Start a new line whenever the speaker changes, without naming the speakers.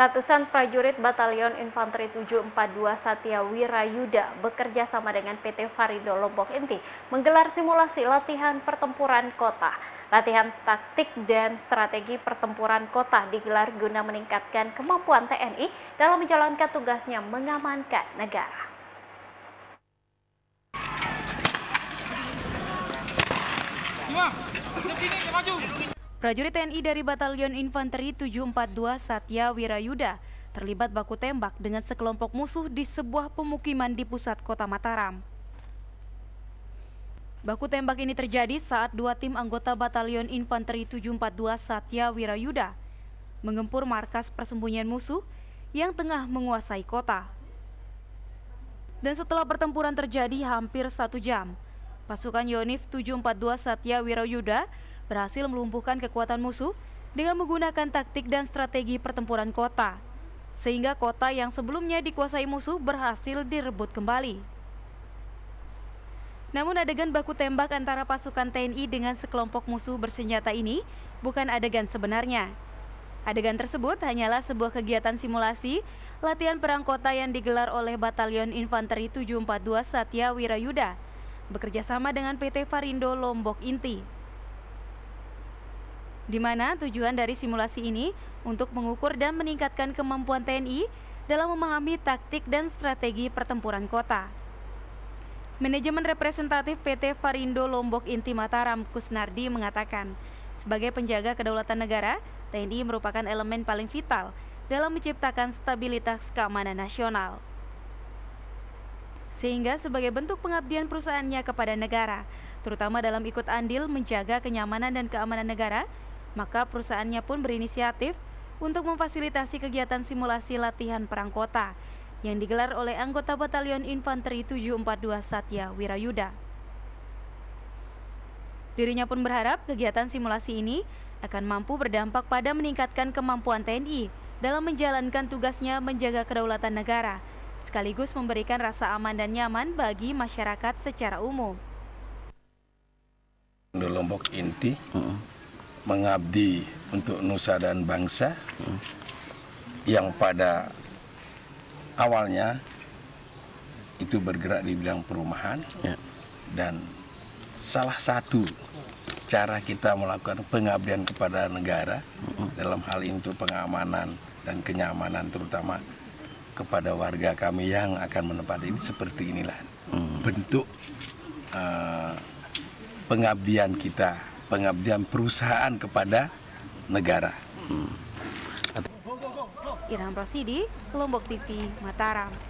Ratusan prajurit Batalion Infanteri 742 Satya Wirayuda bekerja sama dengan PT Farido Lombok Inti menggelar simulasi latihan pertempuran kota. Latihan taktik dan strategi pertempuran kota digelar guna meningkatkan kemampuan TNI dalam menjalankan tugasnya mengamankan negara.
maju.
Prajurit TNI dari Batalion Infanteri 742 Satya Wirayuda terlibat baku tembak dengan sekelompok musuh di sebuah pemukiman di pusat kota Mataram. Baku tembak ini terjadi saat dua tim anggota Batalion Infanteri 742 Satya Wirayuda mengempur markas persembunyian musuh yang tengah menguasai kota. Dan setelah pertempuran terjadi hampir satu jam, pasukan Yonif 742 Satya Wirayuda berhasil melumpuhkan kekuatan musuh dengan menggunakan taktik dan strategi pertempuran kota, sehingga kota yang sebelumnya dikuasai musuh berhasil direbut kembali. Namun adegan baku tembak antara pasukan TNI dengan sekelompok musuh bersenjata ini bukan adegan sebenarnya. Adegan tersebut hanyalah sebuah kegiatan simulasi latihan perang kota yang digelar oleh Batalion Infanteri 742 Satya Wirayuda bekerjasama dengan PT Farindo Lombok Inti di mana tujuan dari simulasi ini untuk mengukur dan meningkatkan kemampuan TNI dalam memahami taktik dan strategi pertempuran kota. Manajemen representatif PT Farindo Lombok Inti Mataram Kusnardi mengatakan, sebagai penjaga kedaulatan negara, TNI merupakan elemen paling vital dalam menciptakan stabilitas keamanan nasional. Sehingga sebagai bentuk pengabdian perusahaannya kepada negara, terutama dalam ikut andil menjaga kenyamanan dan keamanan negara, maka perusahaannya pun berinisiatif untuk memfasilitasi kegiatan simulasi latihan perang kota yang digelar oleh anggota Batalion Infanteri 742 Satya Wirayuda. Dirinya pun berharap kegiatan simulasi ini akan mampu berdampak pada meningkatkan kemampuan TNI dalam menjalankan tugasnya menjaga kedaulatan negara, sekaligus memberikan rasa aman dan nyaman bagi masyarakat secara umum.
inti, mengabdi untuk nusa dan bangsa yang pada awalnya itu bergerak di bidang perumahan ya. dan salah satu cara kita melakukan pengabdian kepada negara -uh. dalam hal itu pengamanan dan kenyamanan terutama kepada warga kami yang akan menempati ini seperti inilah -huh. Mm. bentuk uh, pengabdian kita pengabdian perusahaan kepada negara. Hmm.
Irham Rosidi, Lombok TV, Mataram.